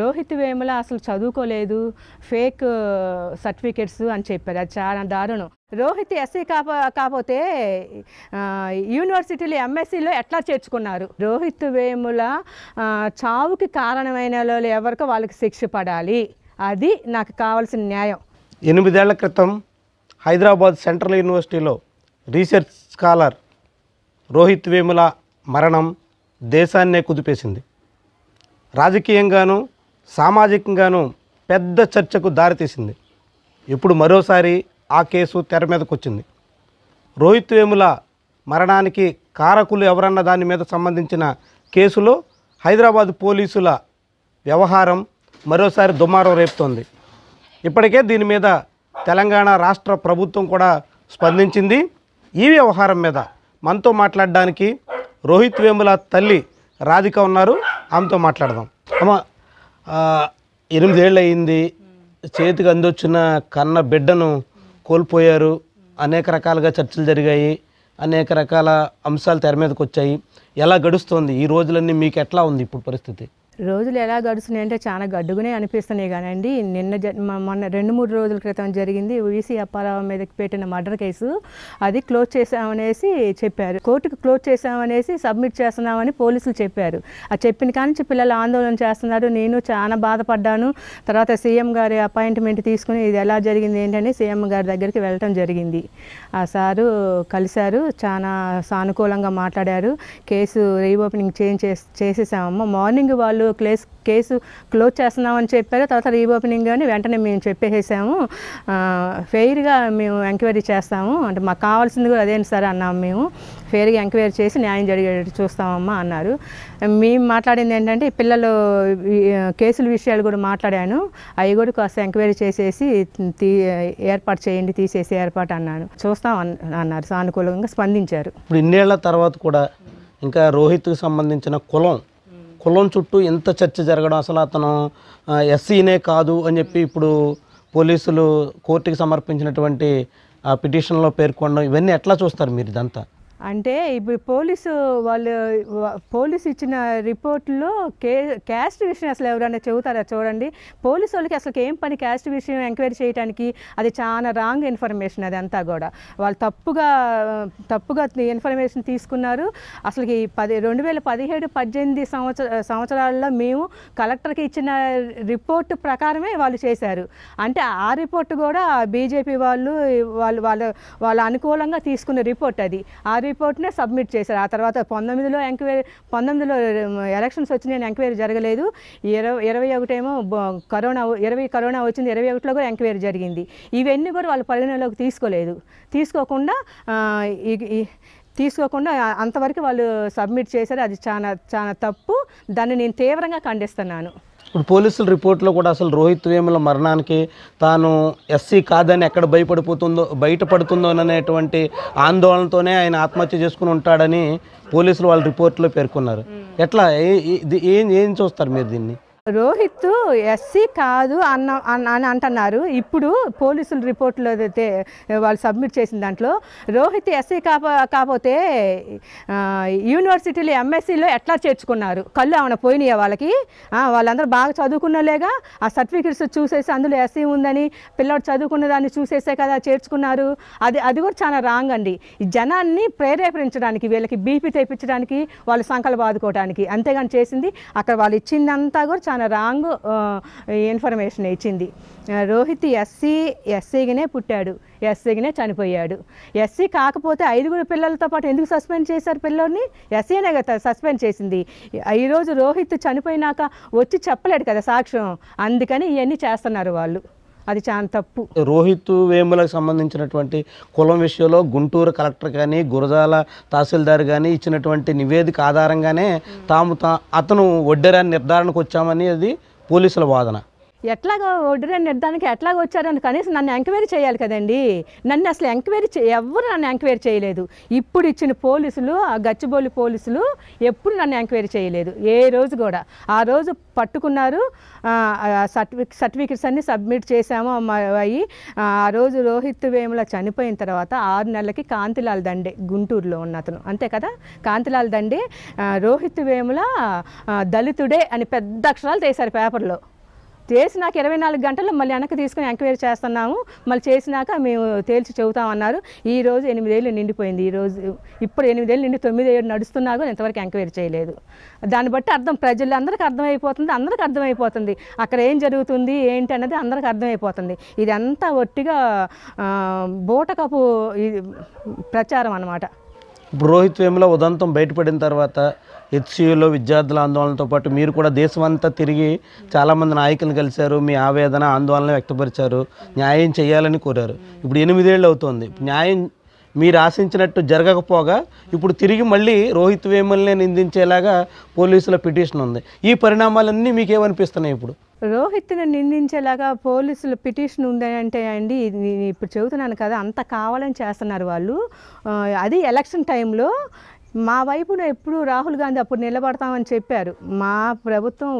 రోహిత్ వేముల అసలు చదువుకోలేదు fake certificates అని చెప్పారు అది చాలా దారుణం రోహిత్ ఎస్సీ కాపో కాకపోతే యూనివర్సిటీలో ఎంఎస్సీలో ఎట్లా చేర్చుకున్నారు రోహిత్ వేముల చావుకి కారణమైన వాళ్ళు ఎవరికో వాళ్ళకి శిక్ష పడాలి అది నాకు కావాల్సిన న్యాయం ఎనిమిదేళ్ల క్రితం హైదరాబాద్ సెంట్రల్ యూనివర్సిటీలో రీసెర్చ్ స్కాలర్ రోహిత్ వేముల మరణం దేశాన్నే కుదిపేసింది రాజకీయంగాను సామాజికంగాను పెద్ద చర్చకు దారితీసింది ఇప్పుడు మరోసారి ఆ కేసు తెర మీదకు వచ్చింది రోహిత్ వేముల మరణానికి కారకులు ఎవరన్న దాని మీద సంబంధించిన కేసులో హైదరాబాద్ పోలీసుల వ్యవహారం మరోసారి దుమారం రేపుతోంది ఇప్పటికే దీని మీద తెలంగాణ రాష్ట్ర ప్రభుత్వం కూడా స్పందించింది ఈ వ్యవహారం మీద మనతో మాట్లాడడానికి రోహిత్ వేముల తల్లి రాధిక ఉన్నారు ఆమెతో మాట్లాడదాం అమ్మ ఎనిమిదేళ్ళు అయింది చేతికి అందొచ్చిన కన్న బిడ్డను కోల్పోయారు అనేక రకాలుగా చర్చలు జరిగాయి అనేక రకాల అంశాలు తెర మీదకి వచ్చాయి ఎలా గడుస్తోంది ఈ రోజులన్నీ మీకు ఎట్లా ఉంది ఇప్పుడు పరిస్థితి రోజులు ఎలా గడుస్తున్నాయి అంటే చాలా గడ్డుగానే అనిపిస్తున్నాయి కానండి నిన్న మొన్న రెండు మూడు రోజుల క్రితం జరిగింది వీసీ అప్పారావు మీదకి పెట్టిన మర్డర్ కేసు అది క్లోజ్ చేసామనేసి చెప్పారు కోర్టుకు క్లోజ్ చేసామనేసి సబ్మిట్ చేస్తున్నామని పోలీసులు చెప్పారు ఆ చెప్పిన కానీ పిల్లలు ఆందోళన చేస్తున్నారు నేను చాలా బాధపడ్డాను తర్వాత సీఎం గారి అపాయింట్మెంట్ తీసుకుని ఇది ఎలా జరిగింది ఏంటని సీఎం గారి దగ్గరికి వెళ్ళటం జరిగింది ఆ సారు కలిశారు చాలా సానుకూలంగా మాట్లాడారు కేసు రీఓపెనింగ్ చేంజ్ చేసేసామమ్మ మార్నింగ్ వాళ్ళు వాళ్ళు కేసు కేసు క్లోజ్ చేస్తున్నామని చెప్పారు తర్వాత రీఓపెనింగ్ కానీ వెంటనే మేము చెప్పేసేసాము ఫెయిర్గా మేము ఎంక్వైరీ చేస్తాము అంటే మాకు కావాల్సింది కూడా అదేంటి సార్ అన్నాము మేము ఫెయిర్గా ఎంక్వైరీ చేసి న్యాయం జరిగేటట్టు చూస్తామమ్మా అన్నారు మేము మాట్లాడింది ఏంటంటే పిల్లలు కేసుల విషయాలు కూడా మాట్లాడాను అవి కూడా కాస్త ఎంక్వైరీ చేసేసి తీ ఏర్పాటు చేయండి తీసేసి ఏర్పాటు అన్నాను చూస్తాం అన్నారు సానుకూలంగా స్పందించారు ఇప్పుడు ఇన్నేళ్ల తర్వాత కూడా ఇంకా రోహిత్కి సంబంధించిన కులం కులం చుట్టూ ఎంత చర్చ జరగడం అసలు అతను ఎస్సీనే కాదు అని చెప్పి ఇప్పుడు పోలీసులు కోర్టుకి సమర్పించినటువంటి పిటిషన్లో పేర్కొనడం ఇవన్నీ ఎట్లా చూస్తారు మీరు ఇదంతా అంటే ఇప్పుడు పోలీసు వాళ్ళు పోలీసు ఇచ్చిన రిపోర్ట్లో కే క్యాస్ట్ విషయం అసలు ఎవరైనా చెబుతారా చూడండి పోలీసు వాళ్ళకి అసలు ఏం పని క్యాస్ట్ విషయం ఎంక్వైరీ చేయడానికి అది చాలా రాంగ్ ఇన్ఫర్మేషన్ అది అంతా కూడా వాళ్ళు తప్పుగా తప్పుగా ఇన్ఫర్మేషన్ తీసుకున్నారు అసలు పది రెండు వేల పదిహేడు పద్దెనిమిది సంవత్సర సంవత్సరాల్లో మేము కలెక్టర్కి ఇచ్చిన రిపోర్ట్ ప్రకారమే వాళ్ళు చేశారు అంటే ఆ రిపోర్ట్ కూడా బీజేపీ వాళ్ళు వాళ్ళు వాళ్ళు వాళ్ళ అనుకూలంగా తీసుకున్న రిపోర్ట్ అది ఆ రిపోర్ట్ రిపోర్ట్నే సబ్మిట్ చేశారు ఆ తర్వాత పంతొమ్మిదిలో ఎంక్వైరీ పంతొమ్మిదిలో ఎలక్షన్స్ వచ్చినాయి ఎంక్వైరీ జరగలేదు ఇరవై ఇరవై ఒకటేమో కరోనా ఇరవై కరోనా వచ్చింది ఇరవై ఒకటిలో కూడా ఎంక్వైరీ జరిగింది ఇవన్నీ కూడా వాళ్ళు పరిగణలోకి తీసుకోలేదు తీసుకోకుండా తీసుకోకుండా అంతవరకు వాళ్ళు సబ్మిట్ చేశారు అది చాలా చాలా తప్పు దాన్ని నేను తీవ్రంగా ఖండిస్తున్నాను ఇప్పుడు పోలీసుల రిపోర్ట్లో కూడా అసలు రోహిత్ వేముల మరణానికి తాను ఎస్సీ కాదని ఎక్కడ భయపడిపోతుందో బయటపడుతుందోననేటువంటి ఆందోళనతోనే ఆయన ఆత్మహత్య చేసుకుని ఉంటాడని పోలీసులు వాళ్ళ రిపోర్ట్లో పేర్కొన్నారు ఎట్లా ఏం ఏం చూస్తారు మీరు దీన్ని రోహిత్ ఎస్సీ కాదు అన్న అని అంటున్నారు ఇప్పుడు పోలీసుల రిపోర్ట్లో వాళ్ళు సబ్మిట్ చేసిన దాంట్లో రోహిత్ ఎస్సీ కాపో కాకపోతే యూనివర్సిటీలో ఎంఎస్సీలో ఎట్లా చేర్చుకున్నారు కళ్ళు ఆమె పోయినాయి వాళ్ళకి వాళ్ళందరూ బాగా చదువుకున్నలేగా ఆ సర్టిఫికెట్స్ చూసేసి అందులో ఎస్సీ ఉందని పిల్లడు చదువుకున్న దాన్ని చూసేసే కదా చేర్చుకున్నారు అది అది కూడా చాలా రాంగ్ అండి జనాన్ని ప్రేరేపించడానికి వీళ్ళకి బీపీ తెప్పించడానికి వాళ్ళు సంకల్ప బాదుకోవడానికి అంతేగాని చేసింది అక్కడ వాళ్ళు ఇచ్చిందంతా కూడా తన రాంగ్ ఇన్ఫర్మేషన్ ఇచ్చింది రోహిత్ ఎస్సీ ఎస్సీగానే పుట్టాడు ఎస్సీగానే చనిపోయాడు ఎస్సీ కాకపోతే ఐదుగురు పిల్లలతో పాటు ఎందుకు సస్పెండ్ చేశారు పిల్లల్ని ఎస్సీనే కదా సస్పెండ్ చేసింది ఈరోజు రోహిత్ చనిపోయినాక వచ్చి చెప్పలేడు కదా సాక్ష్యం అందుకని ఇవన్నీ చేస్తున్నారు వాళ్ళు అది చాలా తప్పు రోహిత్ వేములకు సంబంధించినటువంటి కులం విషయంలో గుంటూరు కలెక్టర్ కానీ గురజాల తహసీల్దార్ కానీ ఇచ్చినటువంటి నివేదిక ఆధారంగానే తాము తా అతను వడ్డరాన్ని నిర్ధారణకు వచ్చామని అది పోలీసుల వాదన ఎట్లాగో ఒడ్డీరేట్ నిర్ధారణకి ఎట్లాగో వచ్చారని కనీసం నన్ను ఎంక్వైరీ చేయాలి కదండి నన్ను అసలు ఎంక్వైరీ చే ఎవరు నన్ను ఎంక్వైరీ చేయలేదు ఇప్పుడు ఇచ్చిన పోలీసులు ఆ గచ్చిబౌలి పోలీసులు ఎప్పుడు నన్ను ఎంక్వైరీ చేయలేదు ఏ రోజు కూడా ఆ రోజు పట్టుకున్నారు సర్టిఫికెట్స్ అన్నీ సబ్మిట్ చేశాము అయ్యి ఆ రోజు రోహిత్ వేముల చనిపోయిన తర్వాత ఆరు నెలలకి కాంతిలాల్ దండే గుంటూరులో ఉన్న అతను అంతే కదా కాంతిలాల్ దండే రోహిత్ వేముల దళితుడే అని పెద్ద అక్షరాలు చేశారు పేపర్లో చేసినాక ఇరవై నాలుగు గంటల్లో మళ్ళీ వెనక్కి తీసుకుని ఎంక్వైరీ చేస్తున్నాము మళ్ళీ చేసినాక మేము తేల్చి చెబుతామన్నారు ఈ రోజు ఎనిమిదేళ్ళు నిండిపోయింది ఈ రోజు ఇప్పుడు ఎనిమిదేళ్ళు నిండి తొమ్మిది ఏడు నడుస్తున్నా కూడా ఇంతవరకు ఎంక్వైరీ చేయలేదు దాన్ని బట్టి అర్థం ప్రజలందరికీ అర్థమైపోతుంది అందరికీ అర్థమైపోతుంది అక్కడ ఏం జరుగుతుంది ఏంటి అనేది అందరికీ అర్థమైపోతుంది ఇదంతా ఒట్టిగా బూటకపు ప్రచారం అనమాట రోహిత్ వేముల ఉదంతం బయటపడిన తర్వాత హెచ్సియులో విద్యార్థుల ఆందోళనతో పాటు మీరు కూడా దేశమంతా తిరిగి చాలామంది నాయకులను కలిశారు మీ ఆవేదన ఆందోళన వ్యక్తపరిచారు న్యాయం చేయాలని కోరారు ఇప్పుడు ఎనిమిదేళ్ళు అవుతోంది న్యాయం మీరు ఆశించినట్టు జరగకపోగా ఇప్పుడు తిరిగి మళ్ళీ రోహిత్ వేమల్నే నిందించేలాగా పోలీసుల పిటిషన్ ఉంది ఈ పరిణామాలన్నీ మీకేమనిపిస్తున్నాయి ఇప్పుడు రోహిత్ను నిందించేలాగా పోలీసులు పిటిషన్ ఉందంటే అండి నేను ఇప్పుడు చెబుతున్నాను కదా అంత కావాలని చేస్తున్నారు వాళ్ళు అది ఎలక్షన్ టైంలో మా వైపున ఎప్పుడు రాహుల్ గాంధీ అప్పుడు నిలబడతామని చెప్పారు మా ప్రభుత్వం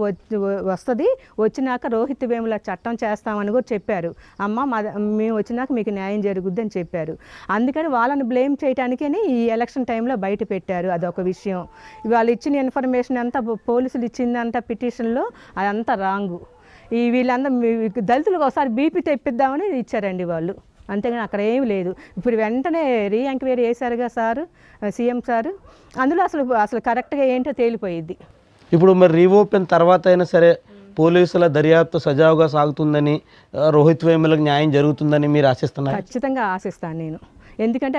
వస్తుంది వచ్చినాక రోహిత్ వేముల చట్టం చేస్తామని కూడా చెప్పారు అమ్మ మా మేము వచ్చినాక మీకు న్యాయం జరుగుద్దని చెప్పారు అందుకని వాళ్ళని బ్లేమ్ చేయడానికే ఈ ఎలక్షన్ టైంలో బయట పెట్టారు అదొక విషయం వాళ్ళు ఇచ్చిన ఇన్ఫర్మేషన్ అంతా పోలీసులు ఇచ్చిందంత పిటిషన్లో అదంతా రాంగు ఈ వీళ్ళందరూ దళితులకు ఒకసారి బీపీ తెప్పిద్దామని ఇచ్చారండి వాళ్ళు అంతేగాని అక్కడ ఏమీ లేదు ఇప్పుడు వెంటనే రీ ఎంక్వైరీ చేశారుగా సారు సీఎం సారు అందులో అసలు అసలు కరెక్ట్గా ఏంటో తేలిపోయింది ఇప్పుడు మరి రీఓపెన్ తర్వాత అయినా సరే పోలీసుల దర్యాప్తు సజావుగా సాగుతుందని రోహిత్ వేములకు న్యాయం జరుగుతుందని మీరు ఆశిస్తున్నారు ఖచ్చితంగా ఆశిస్తాను నేను ఎందుకంటే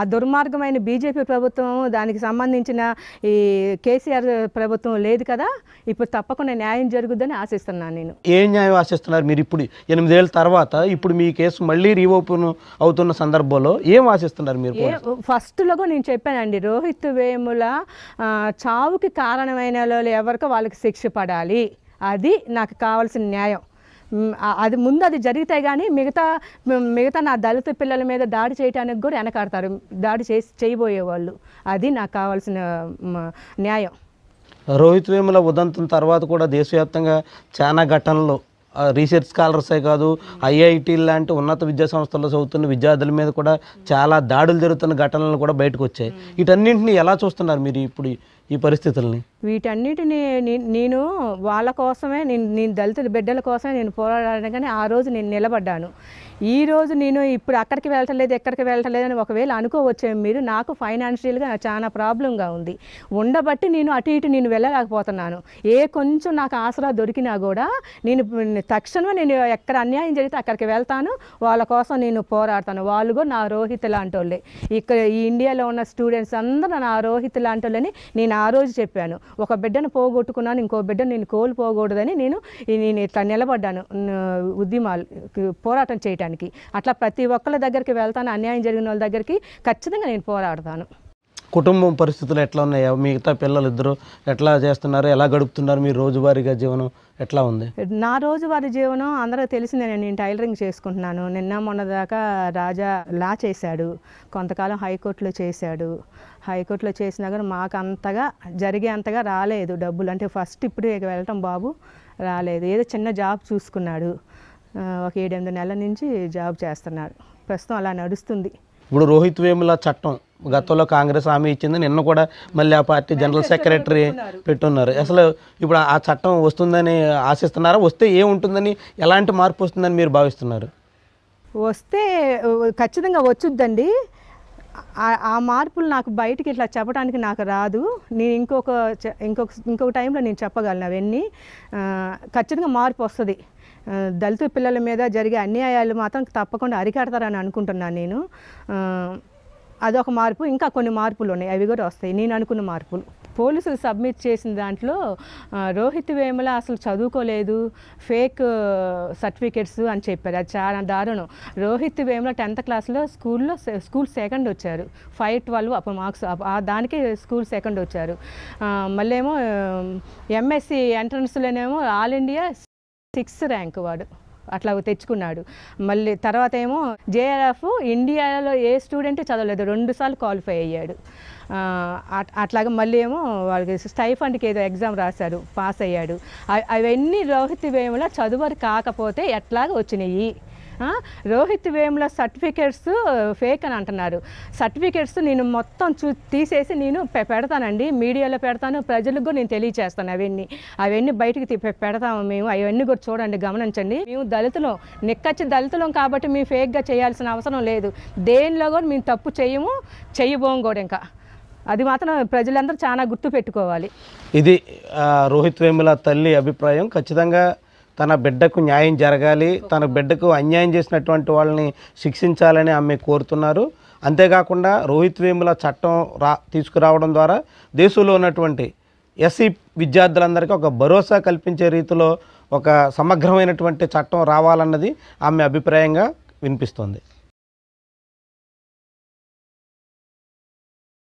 ఆ దుర్మార్గమైన బీజేపీ ప్రభుత్వం దానికి సంబంధించిన ఈ కేసీఆర్ ప్రభుత్వం లేదు కదా ఇప్పుడు తప్పకుండా న్యాయం జరుగుద్దని ఆశిస్తున్నాను నేను ఏ న్యాయం ఆశిస్తున్నారు మీరు ఇప్పుడు ఎనిమిదేళ్ళ తర్వాత ఇప్పుడు మీ కేసు మళ్ళీ రీఓపెన్ అవుతున్న సందర్భంలో ఏం ఆశిస్తున్నారు మీరు ఫస్ట్లో నేను చెప్పానండి రోహిత్ వేముల చావుకి కారణమైన వాళ్ళు ఎవరికో వాళ్ళకి శిక్ష పడాలి అది నాకు కావాల్సిన న్యాయం అది ముందు అది జరిగితే కానీ మిగతా మిగతా నా దళిత పిల్లల మీద దాడి చేయడానికి కూడా వెనకాడతారు దాడి చేసి చేయబోయే వాళ్ళు అది నాకు కావాల్సిన న్యాయం రోహిత్ వేముల ఉదంతం తర్వాత కూడా దేశవ్యాప్తంగా చాలా ఘటనలు రీసెర్చ్ స్కాలర్సే కాదు ఐఐటీ లాంటి ఉన్నత విద్యా సంస్థల్లో చదువుతున్న విద్యార్థుల మీద కూడా చాలా దాడులు జరుగుతున్న ఘటనలు కూడా బయటకు వచ్చాయి వీటన్నింటినీ ఎలా చూస్తున్నారు మీరు ఇప్పుడు ఈ పరిస్థితుల్ని వీటన్నిటిని నేను వాళ్ళ కోసమే నేను నేను దళితుల బిడ్డల కోసమే నేను పోరాడాను కానీ ఆ రోజు నేను నిలబడ్డాను ఈ రోజు నేను ఇప్పుడు అక్కడికి వెళ్ళటం లేదు ఎక్కడికి వెళ్ళటం అని ఒకవేళ అనుకోవచ్చే మీరు నాకు ఫైనాన్షియల్గా చాలా ప్రాబ్లంగా ఉంది ఉండబట్టి నేను అటు ఇటు నేను వెళ్ళలేకపోతున్నాను ఏ కొంచెం నాకు ఆసరా దొరికినా కూడా నేను తక్షణమే నేను ఎక్కడ అన్యాయం జరిగితే అక్కడికి వెళ్తాను వాళ్ళ కోసం నేను పోరాడతాను వాళ్ళు కూడా నా రోహిత్ లాంటి వాళ్ళే ఇక్కడ ఈ ఇండియాలో ఉన్న స్టూడెంట్స్ అందరూ నా రోహిత్ లాంటి వాళ్ళని నేను ఆ రోజు చెప్పాను ఒక బిడ్డను పోగొట్టుకున్నాను ఇంకో బిడ్డను నేను కోల్పోకూడదని నేను నేను ఇట్లా నిలబడ్డాను ఉద్యమాలు పోరాటం చేయడానికి అట్లా ప్రతి ఒక్కళ్ళ దగ్గరికి వెళ్తాను అన్యాయం జరిగిన వాళ్ళ దగ్గరికి ఖచ్చితంగా నేను పోరాడతాను కుటుంబం పరిస్థితులు ఎట్లా ఉన్నాయా మిగతా పిల్లలు ఇద్దరు ఎట్లా చేస్తున్నారు ఎలా గడుపుతున్నారు మీ రోజువారీగా జీవనం ఎట్లా ఉంది నా రోజువారీ జీవనం అందరూ తెలిసిందే నేను టైలరింగ్ చేసుకుంటున్నాను నిన్న మొన్నదాకా రాజా లా చేశాడు కొంతకాలం హైకోర్టులో చేశాడు హైకోర్టులో చేసినా కానీ మాకు అంతగా జరిగే అంతగా రాలేదు డబ్బులు అంటే ఫస్ట్ ఇప్పుడు వెళ్ళటం బాబు రాలేదు ఏదో చిన్న జాబ్ చూసుకున్నాడు ఒక ఏడెనిమిది నెలల నుంచి జాబ్ చేస్తున్నాడు ప్రస్తుతం అలా నడుస్తుంది ఇప్పుడు రోహిత్ వేముల చట్టం గతంలో కాంగ్రెస్ హామీ ఇచ్చింది నిన్న కూడా మళ్ళీ ఆ పార్టీ జనరల్ సెక్రటరీ పెట్టున్నారు అసలు ఇప్పుడు ఆ చట్టం వస్తుందని ఆశిస్తున్నారా వస్తే ఏముంటుందని ఎలాంటి మార్పు వస్తుందని మీరు భావిస్తున్నారు వస్తే ఖచ్చితంగా వచ్చుద్దండి ఆ మార్పులు నాకు బయటికి ఇట్లా చెప్పడానికి నాకు రాదు నేను ఇంకొక ఇంకొక ఇంకొక టైంలో నేను చెప్పగలను అవన్నీ ఖచ్చితంగా మార్పు వస్తుంది దళిత పిల్లల మీద జరిగే అన్యాయాలు మాత్రం తప్పకుండా అరికడతారని అనుకుంటున్నాను నేను అదొక మార్పు ఇంకా కొన్ని మార్పులు ఉన్నాయి అవి కూడా వస్తాయి నేను అనుకున్న మార్పులు పోలీసులు సబ్మిట్ చేసిన దాంట్లో రోహిత్ వేముల అసలు చదువుకోలేదు ఫేక్ సర్టిఫికెట్స్ అని చెప్పారు అది చాలా దారుణం రోహిత్ వేముల టెన్త్ క్లాస్లో స్కూల్లో స్కూల్ సెకండ్ వచ్చారు ఫైవ్ ట్వెల్వ్ అప్పుడు మార్క్స్ దానికి స్కూల్ సెకండ్ వచ్చారు మళ్ళీ ఏమో ఎంఎస్సి ఎంట్రన్స్లోనేమో ఆల్ ఇండియా సిక్స్ ర్యాంక్ వాడు అట్లా తెచ్చుకున్నాడు మళ్ళీ తర్వాత ఏమో జేఆర్ఎఫ్ ఇండియాలో ఏ స్టూడెంట్ చదవలేదు రెండు సార్లు క్వాలిఫై అయ్యాడు అట్లాగే మళ్ళీ ఏమో వాళ్ళకి స్టైఫండ్కి ఏదో ఎగ్జామ్ రాశారు పాస్ అయ్యాడు అవన్నీ రోహిత్ వేయంలో చదువు కాకపోతే ఎట్లాగ వచ్చినాయి రోహిత్ వేముల సర్టిఫికేట్స్ ఫేక్ అని అంటున్నారు సర్టిఫికేట్స్ నేను మొత్తం చూ తీసేసి నేను పెడతానండి మీడియాలో పెడతాను ప్రజలకు కూడా నేను తెలియచేస్తాను అవన్నీ అవన్నీ బయటికి పెడతాము మేము అవన్నీ కూడా చూడండి గమనించండి మేము దళితులం నిక్కచ్చి దళితులం కాబట్టి మేము ఫేక్గా చేయాల్సిన అవసరం లేదు దేనిలో కూడా మేము తప్పు చేయము చేయబోము కూడా ఇంకా అది మాత్రం ప్రజలందరూ చాలా గుర్తు పెట్టుకోవాలి ఇది రోహిత్ వేముల తల్లి అభిప్రాయం ఖచ్చితంగా తన బిడ్డకు న్యాయం జరగాలి తన బిడ్డకు అన్యాయం చేసినటువంటి వాళ్ళని శిక్షించాలని ఆమె కోరుతున్నారు అంతేకాకుండా రోహిత్ వేముల చట్టం రా తీసుకురావడం ద్వారా దేశంలో ఉన్నటువంటి ఎస్సీ విద్యార్థులందరికీ ఒక భరోసా కల్పించే రీతిలో ఒక సమగ్రమైనటువంటి చట్టం రావాలన్నది ఆమె అభిప్రాయంగా వినిపిస్తోంది